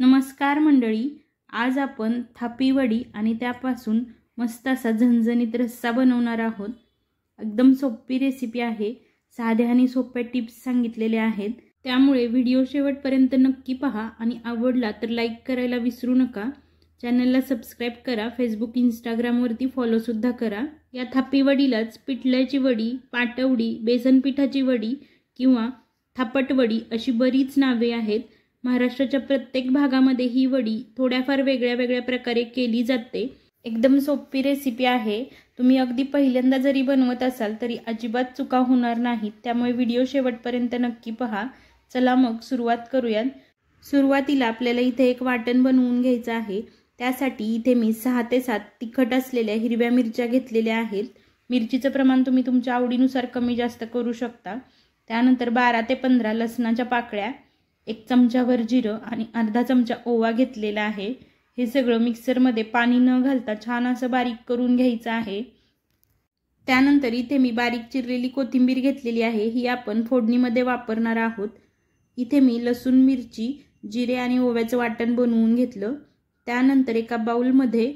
नमस्कार मंडळी आज आपण थापीवडी आणि त्यापासून मस्त असा झणझणीत रस्सा बनवणार आहोत एकदम सोपी रेसिपी आहे साध्या आणि सोप्या टिप्स सांगितलेल्या आहेत त्यामुळे व्हिडिओ शेवटपर्यंत नक्की पहा आणि आवडला तर लाईक करायला विसरू नका चॅनलला सबस्क्राईब करा फेसबुक इंस्टाग्रामवरती फॉलोसुद्धा करा या थापीवडीलाच पिठल्याची वडी पाटवडी बेसनपिठाची वडी किंवा थापटवडी अशी बरीच नावे आहेत महाराष्ट्राच्या प्रत्येक भागामध्ये ही वडी थोड्याफार वेगळ्या वेगळ्या प्रकारे केली जाते एकदम सोपी रेसिपी आहे तुम्ही अगदी पहिल्यांदा जरी बनवत असाल तरी अजिबात चुका होणार नाहीत त्यामुळे व्हिडिओ शेवटपर्यंत नक्की पहा चला मग सुरुवात करूयात सुरुवातीला आपल्याला इथे एक वाटण बनवून घ्यायचं आहे त्यासाठी इथे मी सहा ते सात तिखट असलेल्या हिरव्या मिरच्या घेतलेल्या आहेत मिरचीचं प्रमाण तुम्ही तुमच्या आवडीनुसार कमी जास्त करू शकता त्यानंतर बारा ते पंधरा लसणाच्या पाकळ्या एक भर जिरं आणि अर्धा चमचा ओवा घेतलेला आहे हे सगळं मिक्सरमध्ये पाणी न घालता छान असं बारीक करून घ्यायचं आहे त्यानंतर इथे मी बारीक चिरलेली कोथिंबीर घेतलेली आहे ही आपण फोडणीमध्ये वापरणार आहोत इथे मी लसूण मिरची जिरे आणि ओव्याचं वाटण बनवून घेतलं त्यानंतर एका बाऊलमध्ये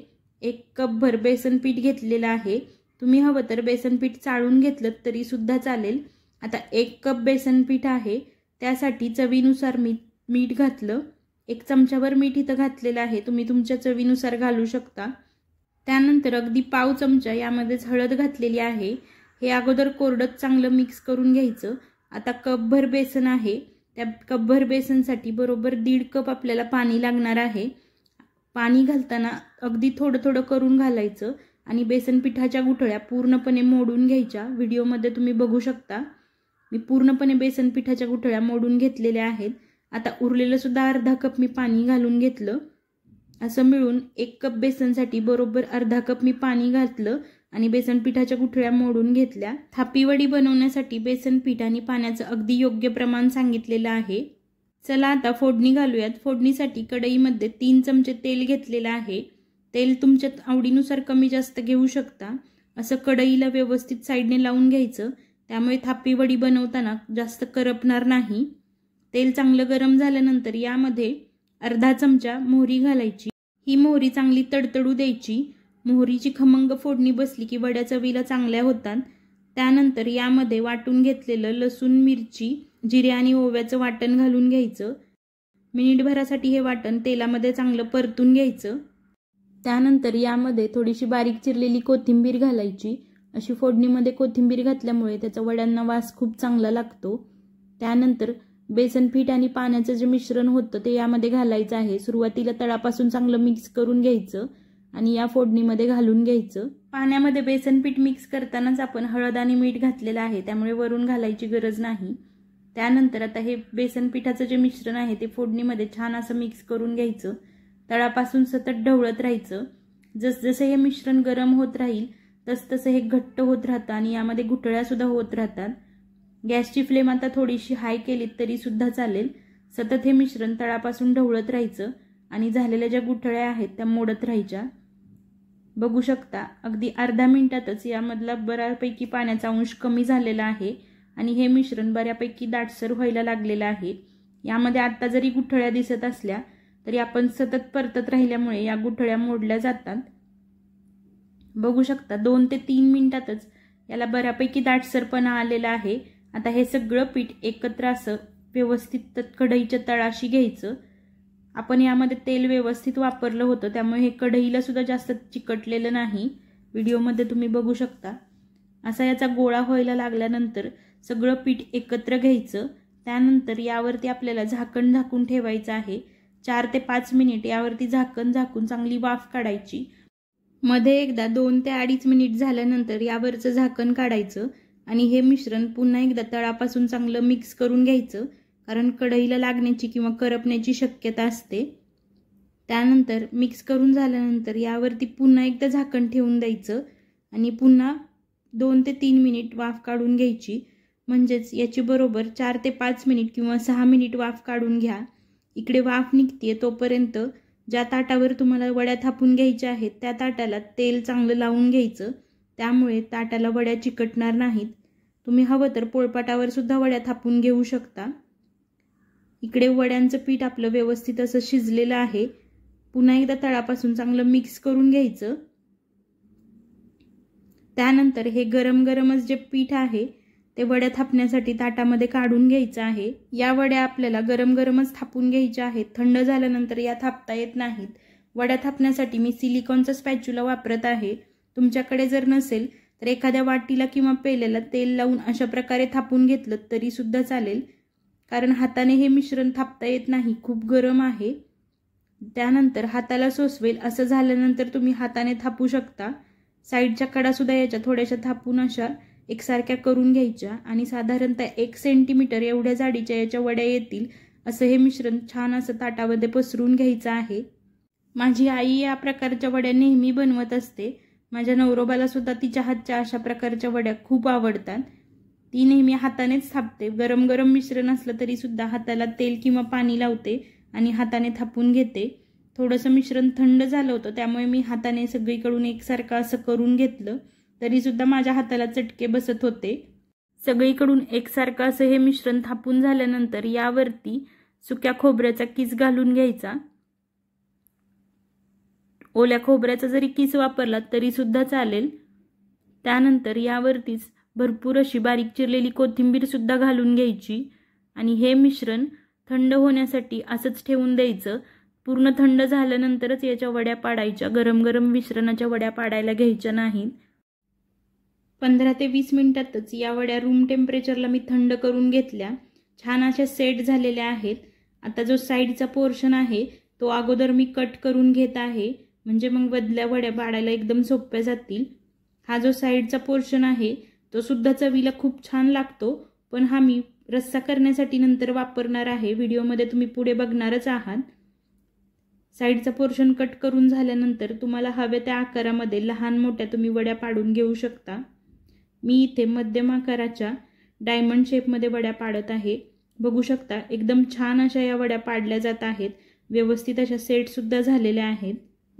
एक कपभर बेसन पीठ घेतलेलं आहे तुम्ही हवं तर बेसन पीठ चाळून घेतलं तरीसुद्धा चालेल आता एक कप बेसन पीठ आहे त्यासाठी चवीनुसार मीठ मीठ घातलं एक चमच्याभर मीठ इथं घातलेलं आहे तुम्ही तुमच्या चवीनुसार घालू शकता त्यानंतर अगदी पाव चमचा यामध्येच हळद घातलेली आहे हे अगोदर कोरडत चांगलं मिक्स करून घ्यायचं आता कपभर बेसन आहे त्या कपभर बेसनसाठी बरोबर दीड कप आपल्याला पाणी लागणार आहे पाणी घालताना अगदी थोडं थोडं करून घालायचं आणि बेसन पिठाच्या गुठळ्या पूर्णपणे मोडून घ्यायच्या व्हिडिओमध्ये तुम्ही बघू शकता मी पूर्णपणे बेसन पिठाच्या गुठळ्या मोडून घेतलेल्या आहेत आता उरलेलं सुद्धा अर्धा कप मी पाणी घालून घेतलं असं मिळून एक कप बेसनसाठी बरोबर अर्धा कप मी पाणी घातलं आणि बेसन पिठाच्या गुठळ्या मोडून घेतल्या थापीवडी बनवण्यासाठी बेसन पीठ आणि पाण्याचं अगदी योग्य प्रमाण सांगितलेलं आहे चला आता फोडणी घालूयात फोडणीसाठी कढईमध्ये तीन चमचे तेल घेतलेलं आहे तेल तुमच्या आवडीनुसार कमी जास्त घेऊ शकता असं कढईला व्यवस्थित साईडने लावून घ्यायचं त्यामुळे थापी वडी बनवताना जास्त करपणार नाही तेल चांगलं गरम झाल्यानंतर यामध्ये अर्धा चमचा मोहरी घालायची ही मोहरी चांगली तडतडू द्यायची मोहरीची खमंग फोडणी बसली की वड्या चवीला चांगल्या होतात त्यानंतर यामध्ये वाटून घेतलेलं लसूण मिरची जिरे आणि ओव्याचं वाटण घालून घ्यायचं मिनिटभरासाठी हे वाटण तेलामध्ये चांगलं परतून घ्यायचं त्यानंतर यामध्ये थोडीशी बारीक चिरलेली कोथिंबीर घालायची अशी फोडणीमध्ये कोथिंबीर घातल्यामुळे त्याचा वड्यांना वास खूप चांगला लागतो त्यानंतर बेसन पीठ आणि पाण्याचं जे मिश्रण होतं ते यामध्ये घालायचं आहे सुरुवातीला तळापासून चांगलं मिक्स करून घ्यायचं आणि या फोडणीमध्ये घालून घ्यायचं पाण्यामध्ये बेसन पीठ मिक्स करतानाच आपण हळद आणि मीठ घातलेलं आहे त्यामुळे वरून घालायची गरज नाही त्यानंतर आता हे बेसन पिठाचं जे मिश्रण आहे ते फोडणीमध्ये छान असं मिक्स करून घ्यायचं तळापासून सतत ढवळत राहायचं जसजसं हे मिश्रण गरम होत राहील तसतसं हे घट्ट होत राहतं आणि यामध्ये सुद्धा होत राहतात गॅसची फ्लेम आता थोडीशी हाय केली तरीसुद्धा चालेल सतत हे मिश्रण तळापासून ढवळत राहायचं आणि झालेल्या ज्या गुठळ्या आहेत त्या मोडत राहायच्या बघू शकता अगदी अर्धा मिनिटातच यामधला बऱ्यापैकी पाण्याचा अंश कमी झालेला आहे आणि हे मिश्रण बऱ्यापैकी दाटसर व्हायला लागलेलं आहे यामध्ये आत्ता जरी गुठळ्या दिसत असल्या तरी आपण सतत परतत राहिल्यामुळे या गुठळ्या मोडल्या जातात बघू शकता दोन ते तीन मिनिटातच याला बऱ्यापैकी दाटसरपणा आलेला आहे आता हे सगळं पीठ एकत्र असं व्यवस्थित कढईच्या तळाशी घ्यायचं आपण यामध्ये तेल व्यवस्थित वापरलं होतं त्यामुळे हे कढईला सुद्धा जास्त चिकटलेलं नाही व्हिडिओमध्ये तुम्ही बघू शकता असा याचा गोळा व्हायला लागल्यानंतर सगळं पीठ एकत्र घ्यायचं त्यानंतर यावरती आपल्याला झाकण झाकून ठेवायचं आहे चार ते पाच मिनिट यावरती झाकण झाकून चांगली वाफ काढायची मध्ये एकदा दोन ते अडीच मिनिट झाल्यानंतर यावरचं झाकण काढायचं आणि हे मिश्रण पुन्हा एकदा तळापासून चांगलं मिक्स करून घ्यायचं कारण कढईला लागण्याची किंवा करपण्याची शक्यता असते त्यानंतर मिक्स करून झाल्यानंतर यावरती पुन्हा एकदा झाकण ठेवून द्यायचं आणि पुन्हा दोन ते तीन मिनिट वाफ काढून घ्यायची म्हणजेच याची बरोबर चार ते पाच मिनिट किंवा सहा मिनिट वाफ काढून घ्या इकडे वाफ निघते तोपर्यंत ज्या ताटावर तुम्हाला वड्या थापून घ्यायच्या आहेत त्या ताटाला तेल चांगलं लावून घ्यायचं त्यामुळे ताटाला वड्या चिकटणार नाहीत तुम्ही हवं तर पोळपाटावर सुद्धा वड्या थापून घेऊ शकता इकडे वड्यांचं पीठ आपलं व्यवस्थित असं शिजलेलं आहे पुन्हा एकदा तळापासून चांगलं मिक्स करून घ्यायचं त्यानंतर हे गरम गरमच जे पीठ आहे ते वड्या थापण्यासाठी ताटामध्ये काढून घ्यायचं आहे या वड्या आपल्याला गरम गरमच थापून घ्यायच्या आहेत थंड झाल्यानंतर या थापता येत नाहीत वड्या थापण्यासाठी मी सिलिकॉनचा स्पॅच्युला वापरत आहे तुमच्याकडे जर नसेल तर एखाद्या वाटीला किंवा पेल्याला तेल लावून अशा प्रकारे थापून घेतलं तरी सुद्धा चालेल कारण हाताने हे मिश्रण थापता येत नाही खूप गरम आहे त्यानंतर हाताला सोसवेल असं झाल्यानंतर तुम्ही हाताने थापू शकता साईडच्या कडासुद्धा याच्या थोड्याशा थापून अशा एकसारख्या करून घ्यायच्या आणि साधारणतः एक सेंटीमीटर एवढ्या जाडीच्या याच्या वड्या येतील असं हे मिश्रण छान असं ताटामध्ये पसरून घ्यायचं आहे माझी आई या प्रकारच्या वड्या नेहमी बनवत असते माझ्या नवरोबाला सुद्धा तिच्या हातच्या अशा प्रकारच्या वड्या खूप आवडतात ती नेहमी हातानेच थापते गरम गरम मिश्रण असलं तरी सुद्धा हाताला तेल किंवा पाणी लावते आणि हाताने थापून घेते थोडंसं मिश्रण थंड झालं होतं त्यामुळे मी हाताने सगळीकडून एकसारखं असं करून घेतलं तरीसुद्धा माझ्या हाताला चटके बसत होते सगळीकडून एकसारखं असं हे मिश्रण थापून झाल्यानंतर यावरती सुक्या खोबऱ्याचा किस घालून घ्यायचा ओल्या खोबऱ्याचा जरी किस वापरला तरीसुद्धा चालेल त्यानंतर यावरतीच भरपूर अशी बारीक चिरलेली कोथिंबीरसुद्धा घालून घ्यायची आणि हे मिश्रण थंड होण्यासाठी असंच ठेवून द्यायचं पूर्ण थंड झाल्यानंतरच याच्या वड्या पाडायच्या गरम गरम मिश्रणाच्या वड्या पाडायला घ्यायच्या नाहीत पंधरा ते वीस मिनिटातच या वड्या रूम टेम्परेचरला मी थंड करून घेतल्या छान अशा सेट झालेल्या आहेत आता जो साईडचा पोर्शन आहे तो अगोदर मी कट करून घेत आहे म्हणजे मग बदल्या वड्या पाडायला एकदम सोप्या जातील हा जो साईडचा पोर्शन आहे तो सुद्धा चवीला खूप छान लागतो पण हा मी रस्सा करण्यासाठी नंतर वापरणार आहे व्हिडिओमध्ये तुम्ही पुढे बघणारच आहात साईडचा पोर्शन कट करून झाल्यानंतर तुम्हाला हव्या त्या आकारामध्ये लहान मोठ्या तुम्ही वड्या पाडून घेऊ शकता मी इथे मध्यम आकाराच्या डायमंड शेपमध्ये वड्या पाडत आहे बघू शकता एकदम छान अशा या वड्या पाडल्या जात आहेत व्यवस्थित अशा सेटसुद्धा झालेल्या आहेत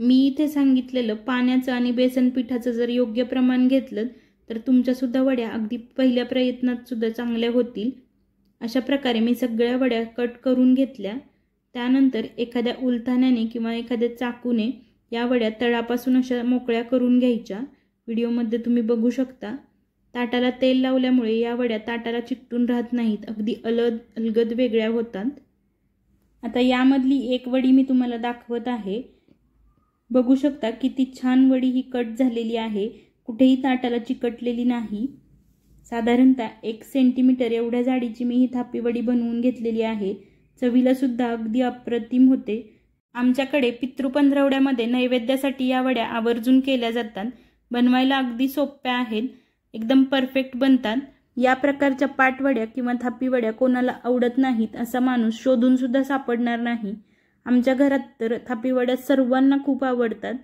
मी इथे सांगितलेलं पाण्याचं आणि बेसन पिठाचं जर योग्य प्रमाण घेतलं तर तुमच्यासुद्धा वड्या अगदी पहिल्या प्रयत्नातसुद्धा चांगल्या होतील अशा प्रकारे मी सगळ्या वड्या कट करून घेतल्या त्यानंतर एखाद्या उलथाण्याने किंवा एखाद्या चाकूने या वड्या तळापासून अशा मोकळ्या करून घ्यायच्या व्हिडिओमध्ये तुम्ही बघू शकता ताटाला तेल लावल्यामुळे या वड्या ताटाला चिकटून राहत नाहीत अगदी अलद अलगद वेगळ्या होतात आता यामधली एक वडी मी तुम्हाला दाखवत आहे बघू शकता किती छान वडी ही कट झालेली आहे कुठेही ताटाला चिकटलेली नाही साधारणतः एक सेंटीमीटर एवढ्या जाडीची मी ही थापी वडी बनवून घेतलेली आहे चवीला सुद्धा अगदी अप्रतिम होते आमच्याकडे पितृ पंधरवड्यामध्ये नैवेद्यासाठी या वड्या आवर्जून केल्या जातात बनवायला अगदी सोप्या आहेत एकदम परफेक्ट बनतात या प्रकारच्या पाटवड्या किंवा थापीवड्या कोणाला आवडत नाहीत असा माणूस शोधून सुद्धा सापडणार नाही आमच्या घरात तर थापीवड्या सर्वांना खूप आवडतात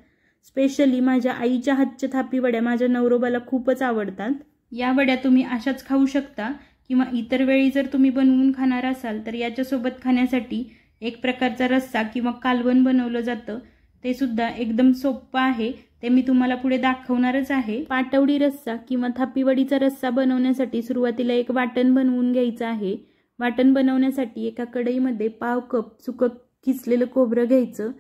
स्पेशली माझ्या आईच्या हातच्या थापीवड्या माझ्या नवरोबाला खूपच आवडतात या वड्या तुम्ही अशाच खाऊ शकता किंवा इतर वेळी जर तुम्ही बनवून खाणार असाल तर याच्यासोबत खाण्यासाठी एक प्रकारचा रस्सा किंवा कालवण बनवलं जातं ते सुद्धा एकदम सोपं आहे ते मी तुम्हाला पुढे दाखवणारच आहे पाटवडी रस्सा किंवा थापीवडीचा रस्सा बनवण्यासाठी सुरुवातीला एक वाटण बनवून घ्यायचं आहे वाटण बनवण्यासाठी एका कढईमध्ये पाव कप सुक किसलेलं खोबरं घ्यायचं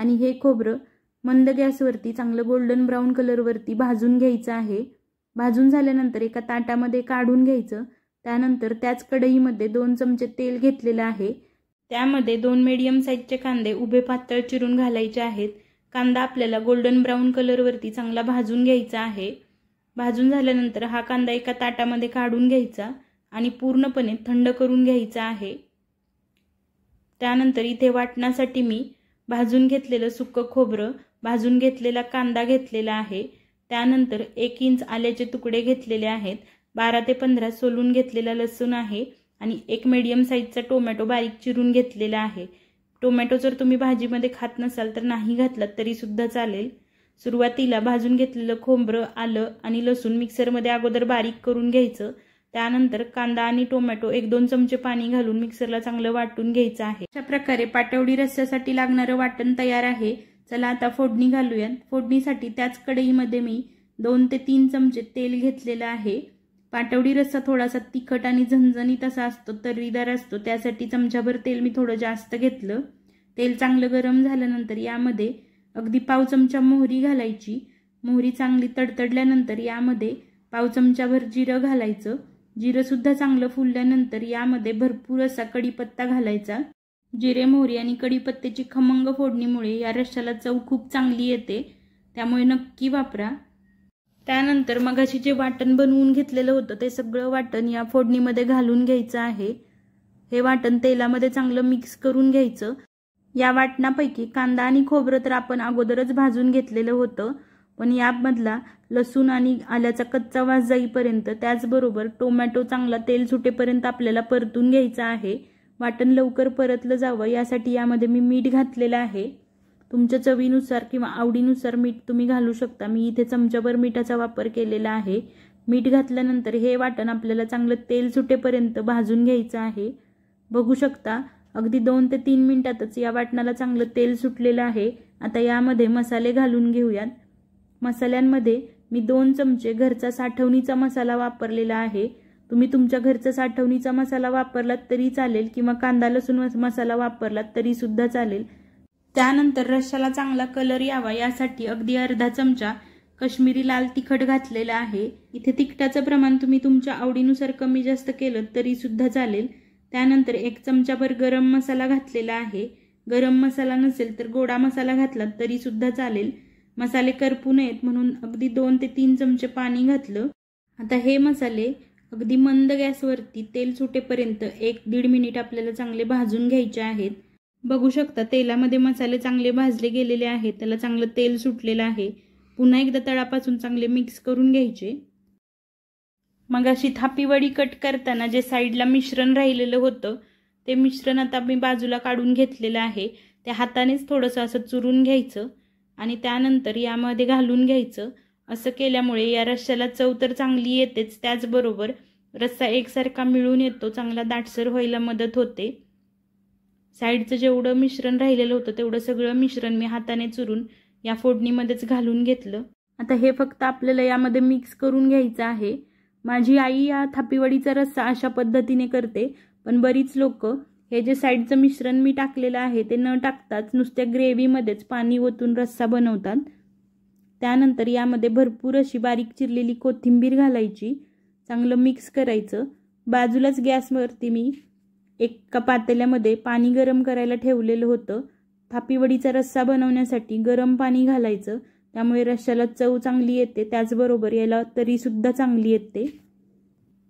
आणि हे खोबरं मंद गॅसवरती चांगलं गोल्डन ब्राऊन कलरवरती भाजून घ्यायचं आहे भाजून झाल्यानंतर एका ताटामध्ये काढून घ्यायचं त्यानंतर त्याच कढईमध्ये दोन चमचे तेल घेतलेलं आहे त्यामध्ये दोन मीडियम साईजचे कांदे उभे पातळ चिरून घालायचे आहेत कांदा आपल्याला गोल्डन ब्राऊन कलरवरती चांगला भाजून घ्यायचा आहे भाजून झाल्यानंतर हा कांदा एका ताटामध्ये काढून घ्यायचा आणि पूर्णपणे थंड करून घ्यायचा आहे त्यानंतर इथे वाटण्यासाठी मी भाजून घेतलेलं सुकं खोबरं भाजून घेतलेला कांदा घेतलेला आहे त्यानंतर एक इंच आल्याचे तुकडे घेतलेले आहेत बारा ते पंधरा सोलून घेतलेला लसूण आहे आणि एक मीडियम साईजचा टोमॅटो बारीक चिरून घेतलेला आहे टोमॅटो जर तुम्ही भाजीमध्ये खात नसाल तर नाही घातलात तरीसुद्धा चालेल सुरुवातीला भाजून घेतलेलं खोबरं आलं आणि लसूण मिक्सरमध्ये अगोदर बारीक करून घ्यायचं त्यानंतर कांदा आणि टोमॅटो एक दोन चमचे पाणी घालून मिक्सरला चांगलं वाटून घ्यायचं आहे अशा प्रकारे पाटवडी रस्स्यासाठी लागणारं वाटण तयार आहे चला आता फोडणी घालूयात फोडणीसाठी त्याच कढईमध्ये मी दोन ते तीन चमचे तेल घेतलेलं आहे पाटवडी रस्सा थोडासा तिखट आणि झणझणीत असा असतो तर्रीदार असतो त्यासाठी चमच्याभर तेल मी थोडं जास्त घेतलं तेल चांगलं गरम झाल्यानंतर यामध्ये अगदी पाव चमचा मोहरी घालायची मोहरी चांगली तडतडल्यानंतर यामध्ये पाव चमचाभर जिरं घालायचं जिरंसुद्धा चांगलं फुलल्यानंतर यामध्ये भरपूर असा कडीपत्ता घालायचा जिरे मोहरी आणि कडीपत्त्याची खमंग फोडणीमुळे या रश्शाला चव खूप चांगली येते त्यामुळे नक्की वापरा त्यानंतर मगाशी जे वाटण बनवून घेतलेलं होतं ते सगळं वाटण या फोडणीमध्ये घालून घ्यायचं आहे हे वाटण तेलामध्ये चांगलं मिक्स करून घ्यायचं या वाटणापैकी कांदा आणि खोबरं तर आपण अगोदरच भाजून घेतलेलं होतं पण यामधला लसूण आणि आल्याचा कच्चा वास जाईपर्यंत त्याचबरोबर टोमॅटो चांगला तेल सुटेपर्यंत आपल्याला परतून घ्यायचं आहे वाटण लवकर परतलं जावं यासाठी यामध्ये मी मीठ घातलेलं आहे तुमच्या चवीनुसार किंवा आवडीनुसार मीठ तुम्ही घालू शकता मी इथे चमच्याभर मिठाचा वापर केलेला आहे मीठ घातल्यानंतर हे वाटण आपल्याला चांगलं तेल सुटेपर्यंत भाजून घ्यायचं आहे बघू शकता अगदी दोन ते तीन मिनिटातच या वाटणाला चांगलं तेल सुटलेलं आहे आता यामध्ये मसाले घालून घेऊयात मसाल्यांमध्ये मी दोन चमचे घरचा साठवणीचा मसाला वापरलेला आहे तुम्ही तुमच्या घरचा साठवणीचा मसाला वापरलात तरी चालेल किंवा कांदा लसूण मसाला वापरलात तरीसुद्धा चालेल त्यानंतर रश्याला चांगला कलर यावा यासाठी अगदी अर्धा चमचा कश्मीरी लाल तिखट घातलेला आहे इथे तिखटाचं प्रमाण तुम्ही तुमच्या आवडीनुसार कमी जास्त केलं तरी सुद्धा चालेल त्यानंतर एक चमचाभर गरम मसाला घातलेला आहे गरम मसाला नसेल तर गोडा मसाला घातला तरी सुद्धा चालेल मसाले करपू नयेत म्हणून अगदी दोन ते तीन चमचे पाणी घातलं आता हे मसाले अगदी मंद गॅसवरती तेल सुटेपर्यंत एक दीड मिनिट आपल्याला चांगले भाजून घ्यायचे आहेत बघू शकता तेलामध्ये मसाले चांगले भाजले गेलेले आहेत त्याला चांगलं तेल सुटलेलं आहे पुन्हा एकदा तळापासून चांगले मिक्स करून घ्यायचे मग अशी थापीवडी कट करताना जे साईडला मिश्रण राहिलेलं होतं ते मिश्रण आता मी बाजूला काढून घेतलेलं आहे ते हातानेच थोडंसं असं चुरून घ्यायचं आणि त्यानंतर यामध्ये घालून घ्यायचं असं केल्यामुळे या रश्श्याला चव तर चांगली येतेच त्याचबरोबर रस्सा एकसारखा मिळून येतो चांगला दाटसर व्हायला मदत होते साईडचं जेवढं मिश्रण राहिलेलं होतं तेवढं सगळं मिश्रण मी हाताने चुरून या फोडणीमध्येच घालून घेतलं आता हे फक्त आपल्याला यामध्ये मिक्स करून घ्यायचं आहे माझी आई या थापीवडीचा रस्सा अशा पद्धतीने करते पण बरीच लोक हे जे साईडचं मिश्रण मी टाकलेलं आहे ते न टाकताच नुसत्या ग्रेव्हीमध्येच पाणी ओतून रस्सा बनवतात त्यानंतर यामध्ये भरपूर अशी बारीक चिरलेली कोथिंबीर घालायची चांगलं मिक्स करायचं बाजूलाच गॅसवरती मी एका पातेल्यामध्ये पाणी गरम करायला ठेवलेलं होतं थापीवडीचा रस्सा बनवण्यासाठी गरम पाणी घालायचं त्यामुळे रश्श्याला चव चांगली येते त्याचबरोबर याला तरीसुद्धा चांगली येते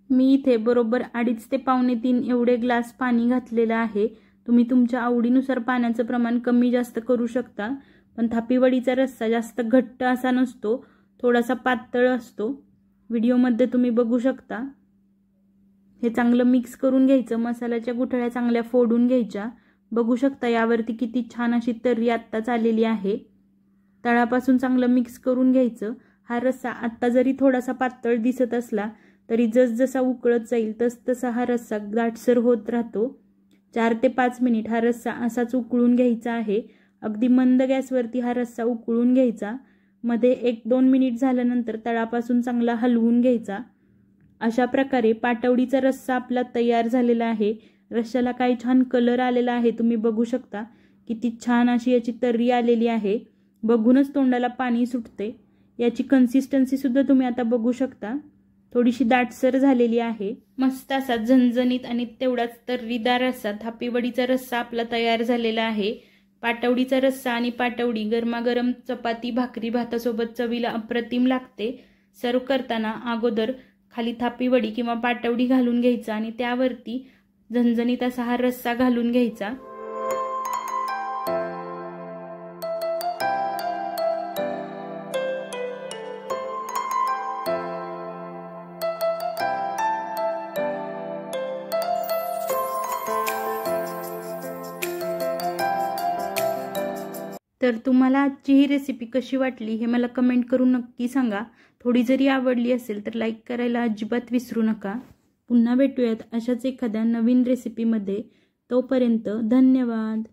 मी इथे बरोबर अडीच ते पावणे तीन एवढे ग्लास पाणी घातलेलं आहे तुम्ही तुमच्या आवडीनुसार पाण्याचं प्रमाण कमी जास्त करू शकता पण थापीवडीचा रस्सा जास्त घट्ट असा नसतो थोडासा पातळ असतो व्हिडिओमध्ये तुम्ही बघू शकता हे चांगलं मिक्स करून घ्यायचं मसाल्याच्या गुठळ्या चांगल्या फोडून घ्यायच्या बघू शकता यावरती किती छान अशी तर्री आत्ताच आलेली आहे तळापासून चांगलं मिक्स करून घ्यायचं हा रस्सा आत्ता जरी थोडासा पातळ दिसत असला तरी जसजसा उकळत जाईल तसतसा हा रस्सा गाठसर होत राहतो चार ते पाच मिनिट हा रस्सा असाच उकळून घ्यायचा आहे अगदी मंद गॅसवरती हा रस्सा उकळून घ्यायचा मध्ये एक दोन मिनिट झाल्यानंतर तळापासून चांगला हलवून घ्यायचा अशा प्रकारे पाटवडीचा रस्सा आपला तयार झालेला आहे रश्श्याला काही छान कलर आलेला आहे तुम्ही बघू शकता किती छान अशी याची तर्री आलेली आहे बघूनच तोंडाला पाणी सुटते याची कन्सिस्टन्सीसुद्धा तुम्ही आता बघू शकता थोडीशी दाटसर झालेली आहे मस्त असा झणझणीत आणि तेवढाच तर्रीदार असा थापीवडीचा रस्सा आपला तयार झालेला आहे पाटवडीचा रस्सा आणि पाटवडी गरमागरम चपाती भाकरी भातासोबत चवीला अप्रतिम लागते सर्व करताना अगोदर खाली थापी वडी किंवा पाटवडी घालून घ्यायचा आणि त्यावरती झणझणीत असा हा रस्सा घालून घ्यायचा तर तुम्हाला आजची ही रेसिपी कशी वाटली हे मला कमेंट करून नक्की सांगा थोडी जरी आवडली असेल तर लाईक करायला अजिबात विसरू नका पुन्हा भेटूयात अशाच एखाद्या नवीन रेसिपीमध्ये तोपर्यंत धन्यवाद